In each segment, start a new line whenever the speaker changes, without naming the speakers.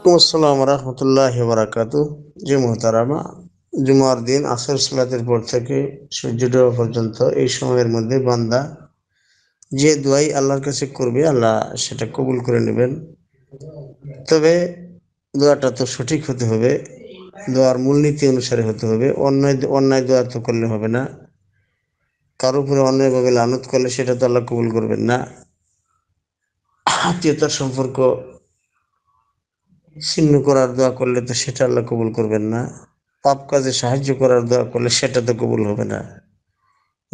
আলাইকুম আসসালাম রহমতুল্লাহ বারাকাত যে মোহতারামা জুমার দিন আসর সালাতের পর থেকে সূর্য ডোবা পর্যন্ত এই সময়ের মধ্যে বান্দা যে দোয়াই আল্লাহর কাছে করবে আল্লাহ সেটা কবুল করে নেবেন তবে দোয়াটা তো সঠিক হতে হবে দোয়ার মূলনীতি অনুসারে হতে হবে অন্যায় অন্যায় দোয়া তো করলে হবে না কারো উপরে অন্যায়ভাবে লানত করলে সেটা তো আল্লাহ কবুল করবেন না আত্মীয়তার সম্পর্ক ছিন্ন করার দোয়া করলে তো সেটা আল্লাহ কবুল করবেন না পাপ কাজে সাহায্য করার দোয়া করলে সেটা তো কবুল হবে না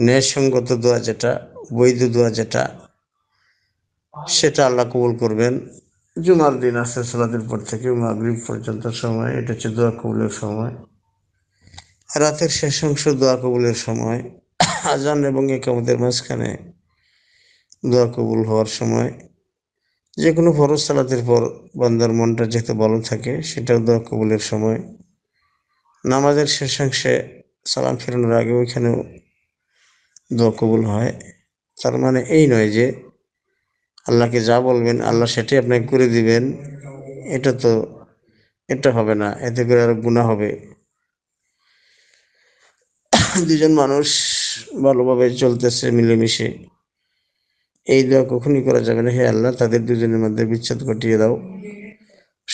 ন্যায়সঙ্গত দোয়া যেটা বৈধ দোয়া যেটা সেটা আল্লাহ কবুল করবেন জুমার দিন আসে সালাদের পর থেকে মাগরিব পর্যন্ত সময় এটা হচ্ছে দোয়া কবুলের সময় রাতের শেষ অংশ দোয়া কবুলের সময় আজান এবং একামতের মাঝখানে দোয়া কবুল হওয়ার সময় যে কোনো ফরজ সালাতের পর বান্দার মনটা যেহেতু বলম থাকে সেটাও দোয়া কবুলের সময় নামাজের শেষাংশে সালাম ফেরানোর আগে ওইখানেও দোয়া কবুল হয় তার মানে এই নয় যে আল্লাহকে যা বলবেন আল্লাহ সেটাই আপনাকে করে দিবেন এটা তো এটা হবে না এতে করে আরো গুণা হবে দুজন মানুষ ভালোভাবে চলতেছে মিলেমিশে এই দোয়া কখনই করা যাবে না হে আল্লাহ তাদের দুজনের মধ্যে বিচ্ছেদ ঘটিয়ে দাও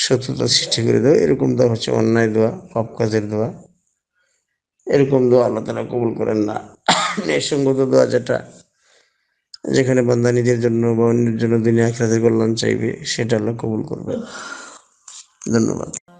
সত্যতা সৃষ্টি করে দাও এরকম দোয়া হচ্ছে অন্যায় দোয়া পাপ কাজের দোয়া এরকম দোয়া আল্লাহ তারা কবুল করেন না সঙ্গত দোয়া যেটা যেখানে বান্দা নিজের জন্য বা অন্যের জন্য দিনে আখরাতের কল্যাণ চাইবে সেটা আল্লাহ কবুল করবে ধন্যবাদ